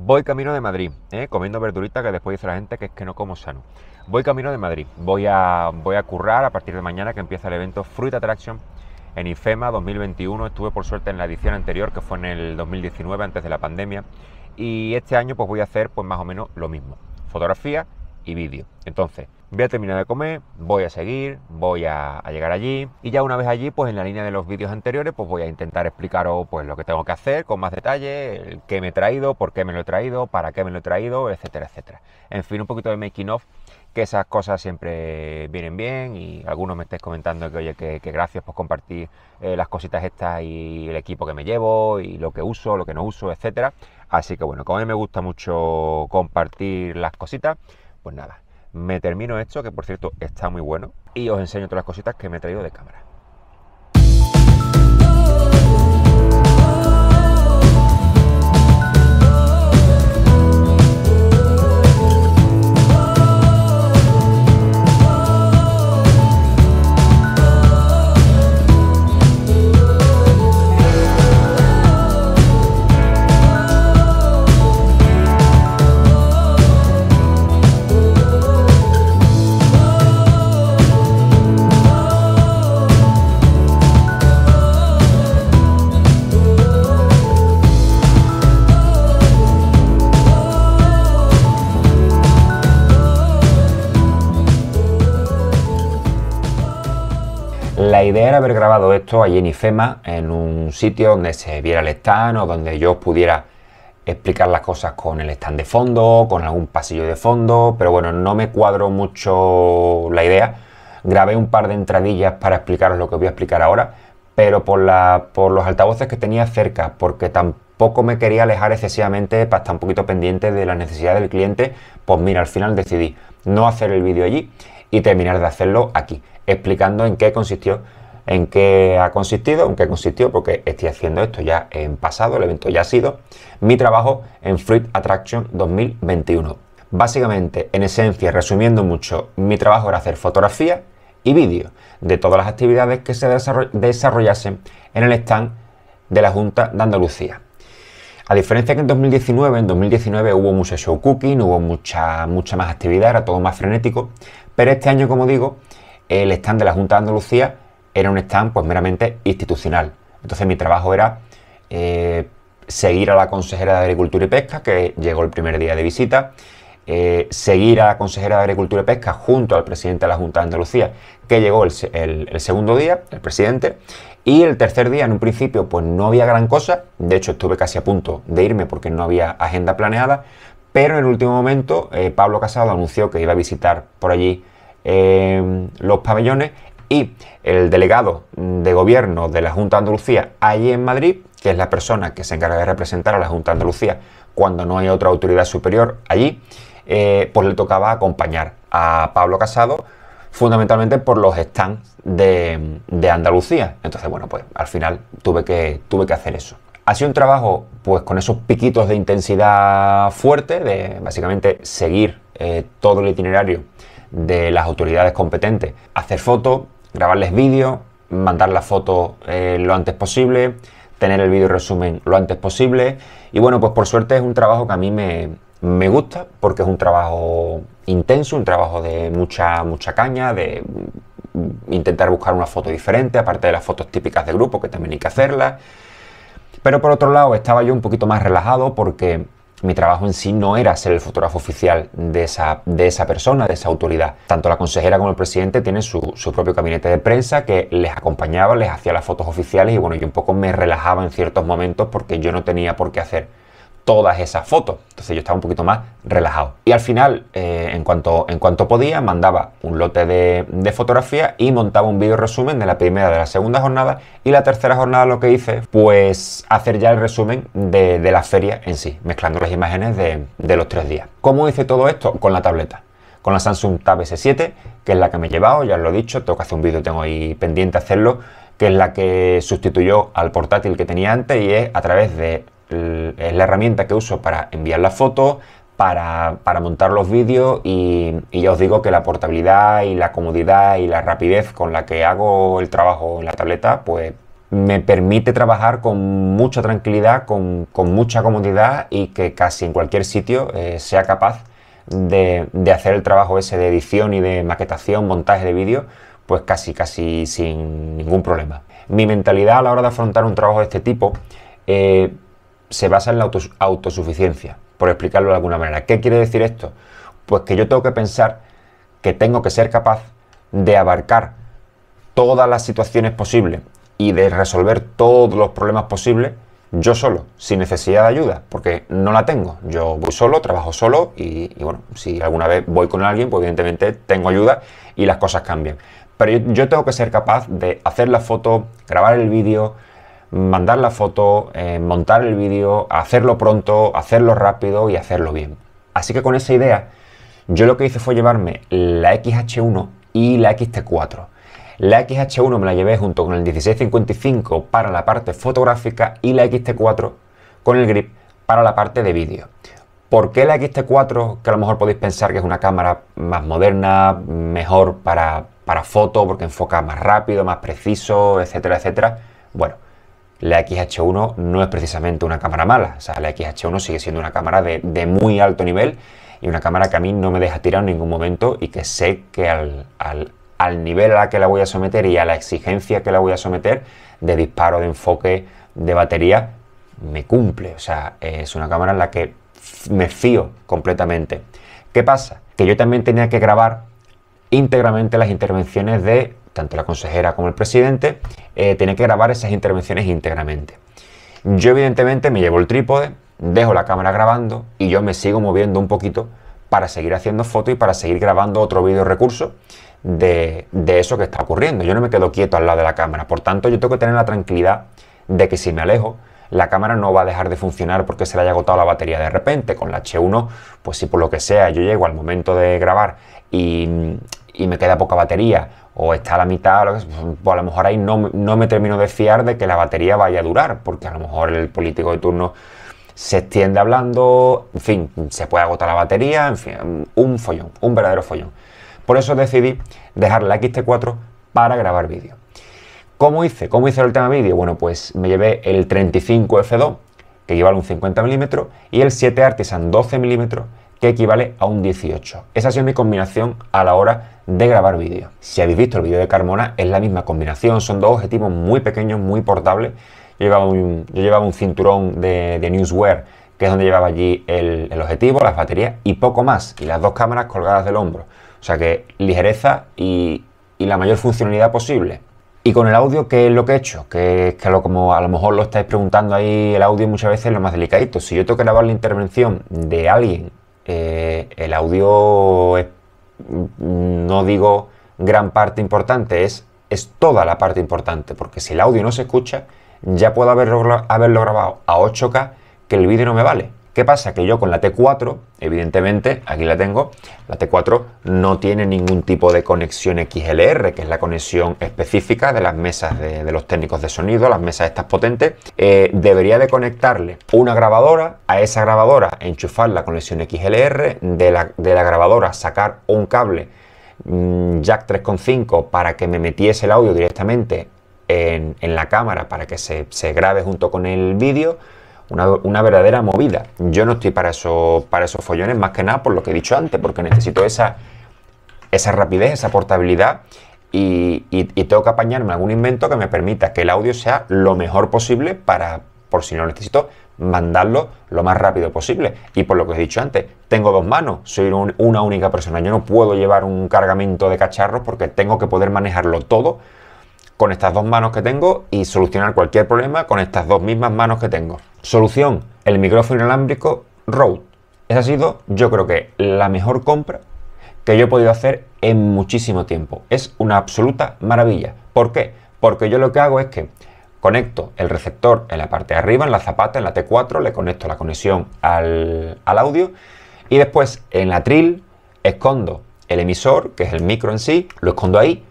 Voy camino de Madrid, ¿eh? comiendo verdurita que después dice la gente que es que no como sano. Voy camino de Madrid, voy a, voy a currar a partir de mañana que empieza el evento Fruit Attraction en IFEMA 2021. Estuve por suerte en la edición anterior que fue en el 2019 antes de la pandemia y este año pues voy a hacer pues más o menos lo mismo, fotografía y vídeo. Entonces, voy a terminar de comer, voy a seguir, voy a, llegar allí y ya una vez allí, pues en la línea de los vídeos anteriores, pues voy a intentar explicaros pues lo que tengo que hacer con más detalle, qué me he traído, por qué me lo he traído, para qué me lo he traído, etcétera, etcétera. En fin, un poquito de making off, que esas cosas siempre vienen bien y algunos me estáis comentando que oye, que, gracias por compartir eh, las cositas estas y el equipo que me llevo y lo que uso, lo que no uso, etcétera. Así que bueno, como a mí me gusta mucho compartir las cositas, pues nada, me termino esto, que por cierto está muy bueno, y os enseño todas las cositas que me he traído de cámara. La idea era haber grabado esto allí en IFEMA, en un sitio donde se viera el stand o donde yo pudiera explicar las cosas con el stand de fondo, con algún pasillo de fondo, pero bueno, no me cuadro mucho la idea. Grabé un par de entradillas para explicaros lo que voy a explicar ahora, pero por, por los altavoces que tenía cerca, porque tampoco me quería alejar excesivamente para estar un poquito pendiente de la necesidad del cliente, pues mira, al final decidí no hacer el vídeo allí y terminar de hacerlo aquí, explicando en qué consistió, en qué ha consistido, en qué consistió, porque estoy haciendo esto ya en pasado, el evento ya ha sido, mi trabajo en Fruit Attraction 2021. Básicamente, en esencia, resumiendo mucho, mi trabajo era hacer fotografía y vídeo de todas las actividades que se desarrollasen en el stand de la Junta de Andalucía. A diferencia que en 2019, en 2019 hubo mucho show cooking, hubo mucha, mucha más actividad, era todo más frenético, pero este año, como digo, el stand de la Junta de Andalucía era un stand pues meramente institucional. Entonces mi trabajo era eh, seguir a la consejera de Agricultura y Pesca, que llegó el primer día de visita, eh, seguir a la consejera de Agricultura y Pesca junto al presidente de la Junta de Andalucía, que llegó el, el, segundo día, el presidente, y el tercer día, en un principio, pues no había gran cosa, de hecho estuve casi a punto de irme porque no había agenda planeada, pero en el último momento, eh, Pablo Casado anunció que iba a visitar por allí eh, los pabellones y el delegado de gobierno de la Junta de Andalucía allí en Madrid, que es la persona que se encarga de representar a la Junta de Andalucía cuando no hay otra autoridad superior allí, eh, pues le tocaba acompañar a Pablo Casado fundamentalmente por los stands de, de Andalucía. Entonces, bueno, pues al final tuve que, tuve que hacer eso. Ha sido un trabajo, pues con esos piquitos de intensidad fuerte, de básicamente seguir eh, todo el itinerario de las autoridades competentes, hacer fotos, grabarles vídeos, mandar las fotos eh, lo antes posible, tener el vídeo resumen lo antes posible. Y bueno, pues por suerte es un trabajo que a mí me, gusta porque es un trabajo intenso, un trabajo de mucha, mucha caña, de intentar buscar una foto diferente, aparte de las fotos típicas de grupo, que también hay que hacerlas. Pero por otro lado estaba yo un poquito más relajado porque mi trabajo en sí no era ser el fotógrafo oficial de esa, persona, de esa autoridad. Tanto la consejera como el presidente tienen su, su, propio gabinete de prensa que les acompañaba, les hacía las fotos oficiales y bueno, yo un poco me relajaba en ciertos momentos porque yo no tenía por qué hacer todas esas fotos. Entonces yo estaba un poquito más relajado. Y al final, eh, en, cuanto, en cuanto podía, mandaba un lote de, fotografía. fotografías y montaba un video resumen de la primera, de la segunda jornada. Y la tercera jornada lo que hice, pues hacer ya el resumen de, la feria en sí, mezclando las imágenes de, los tres días. ¿Cómo hice todo esto? Con la tableta con la Samsung Tab S7, que es la que me he llevado, ya os lo he dicho, tengo que hacer un vídeo, tengo ahí pendiente hacerlo, que es la que sustituyó al portátil que tenía antes y es a través de Mm, es la herramienta que uso para enviar las fotos, para, montar los vídeos y, ya os digo que la portabilidad y la comodidad y la rapidez con la que hago el trabajo en la tableta, pues me permite trabajar con mucha tranquilidad, con, mucha comodidad y que casi en cualquier sitio eh, sea capaz de, hacer el trabajo ese de edición y de maquetación, montaje de vídeo, pues casi, casi sin ningún problema. Mi mentalidad a la hora de afrontar un trabajo de este tipo eh, se basa en la autosuficiencia, por explicarlo de alguna manera. ¿Qué quiere decir esto? Pues que yo tengo que pensar que tengo que ser capaz de abarcar todas las situaciones posibles y de resolver todos los problemas posibles yo solo, sin necesidad de ayuda, porque no la tengo. Yo voy solo, trabajo solo y, bueno, si alguna vez voy con alguien, pues evidentemente tengo ayuda y las cosas cambian. Pero yo, yo tengo que ser capaz de hacer la foto, grabar el vídeo, mandar la foto, eh, montar el vídeo, hacerlo pronto, hacerlo rápido y hacerlo bien. Así que con esa idea, yo lo que hice fue llevarme la XH1 y la XT4. La XH1 me la llevé junto con el 1655 para la parte fotográfica y la XT4 con el grip para la parte de vídeo. ¿Por qué la XT4? Que a lo mejor podéis pensar que es una cámara más moderna, mejor para, para foto, porque enfoca más rápido, más preciso, etcétera, etcétera. Bueno, la XH1 no es precisamente una cámara mala. O sea, la XH1 sigue siendo una cámara de, muy alto nivel y una cámara que a mí no me deja tirar en ningún momento y que sé que al, al nivel a la que la voy a someter y a la exigencia que la voy a someter de disparo, de enfoque, de batería, me cumple. O sea, es una cámara en la que me fío completamente. ¿Qué pasa? Que yo también tenía que grabar íntegramente las intervenciones de tanto la consejera como el presidente, eh, tiene que grabar esas intervenciones íntegramente. Yo evidentemente me llevo el trípode, dejo la cámara grabando y yo me sigo moviendo un poquito para seguir haciendo fotos y para seguir grabando otro vídeo recurso de, de eso que está ocurriendo. Yo no me quedo quieto al lado de la cámara, por tanto yo tengo que tener la tranquilidad de que si me alejo, la cámara no va a dejar de funcionar porque se le haya agotado la batería de repente. Con la H1, pues si por lo que sea yo llego al momento de grabar y, me queda poca batería o está a la mitad, pues, pues a lo mejor ahí no, no, me termino de fiar de que la batería vaya a durar, porque a lo mejor el político de turno se extiende hablando, en fin, se puede agotar la batería, en fin, un follón, un verdadero follón. Por eso decidí dejar la XT4 para grabar vídeo. ¿Cómo hice? ¿Cómo hice el tema vídeo? Bueno, pues me llevé el 35 F2, que lleva un 50 mm, y el 7 Artisan 12 mm, que equivale a un 18. Esa ha sido mi combinación a la hora de grabar vídeo. Si habéis visto el vídeo de Carmona, es la misma combinación, son dos objetivos muy pequeños, muy portables. Yo llevaba un, cinturón de, Newswear, que es donde llevaba allí el, objetivo, las baterías y poco más, y las dos cámaras colgadas del hombro. O sea que ligereza y, la mayor funcionalidad posible. Y con el audio, ¿qué es lo que he hecho? Que es como a lo mejor lo estáis preguntando ahí, el audio muchas veces es lo más delicadito. Si yo tengo que grabar la intervención de alguien eh, el audio no digo gran parte importante, es, es toda la parte importante, porque si el audio no se escucha, ya puedo haberlo, haberlo grabado a 8K, que el vídeo no me vale. ¿Qué pasa? Que yo con la T4, evidentemente, aquí la tengo, la T4 no tiene ningún tipo de conexión XLR, que es la conexión específica de las mesas de, los técnicos de sonido, las mesas estas potentes. Eh, debería de conectarle una grabadora, a esa grabadora enchufar la conexión XLR, de la, grabadora sacar un cable mm, jack 3.5 para que me metiese el audio directamente en, la cámara para que se, se grabe junto con el vídeo una, verdadera movida. Yo no estoy para, eso, para esos follones más que nada por lo que he dicho antes, porque necesito esa, esa rapidez, esa portabilidad y, tengo que apañarme algún invento que me permita que el audio sea lo mejor posible para, por si no necesito, mandarlo lo más rápido posible. Y por lo que he dicho antes, tengo dos manos, soy una única persona. Yo no puedo llevar un cargamento de cacharros porque tengo que poder manejarlo todo con estas dos manos que tengo y solucionar cualquier problema con estas dos mismas manos que tengo. Solución, el micrófono inalámbrico Rode. Esa ha sido, yo creo que, la mejor compra que yo he podido hacer en muchísimo tiempo. Es una absoluta maravilla. ¿Por qué? Porque yo lo que hago es que conecto el receptor en la parte de arriba, en la zapata, en la T4, le conecto la conexión al, al audio y después en la trill escondo el emisor, que es el micro en sí, lo escondo ahí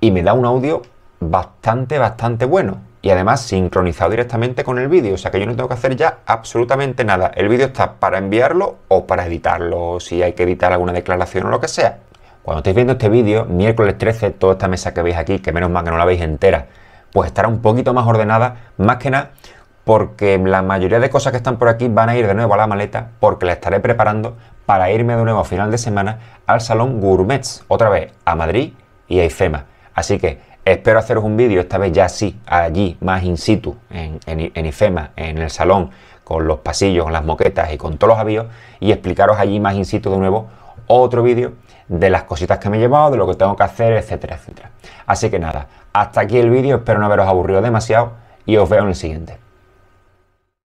y me da un audio bastante, bastante bueno. Y además sincronizado directamente con el vídeo, o sea que yo no tengo que hacer ya absolutamente nada. El vídeo está para enviarlo o para editarlo, si hay que editar alguna declaración o lo que sea. Cuando estéis viendo este vídeo, miércoles 13, toda esta mesa que veis aquí, que menos mal que no la veis entera, pues estará un poquito más ordenada, más que nada porque la mayoría de cosas que están por aquí van a ir de nuevo a la maleta porque la estaré preparando para irme de nuevo a final de semana al Salón Gourmets, otra vez a Madrid y a IFEMA. Así que Espero haceros un vídeo, esta vez ya sí, allí, más in situ, en, en, IFEMA, en el salón, con los pasillos, con las moquetas y con todos los avíos, y explicaros allí más in situ de nuevo otro vídeo de las cositas que me he llevado, de lo que tengo que hacer, etcétera, etcétera. Así que nada, hasta aquí el vídeo, espero no haberos aburrido demasiado y os veo en el siguiente.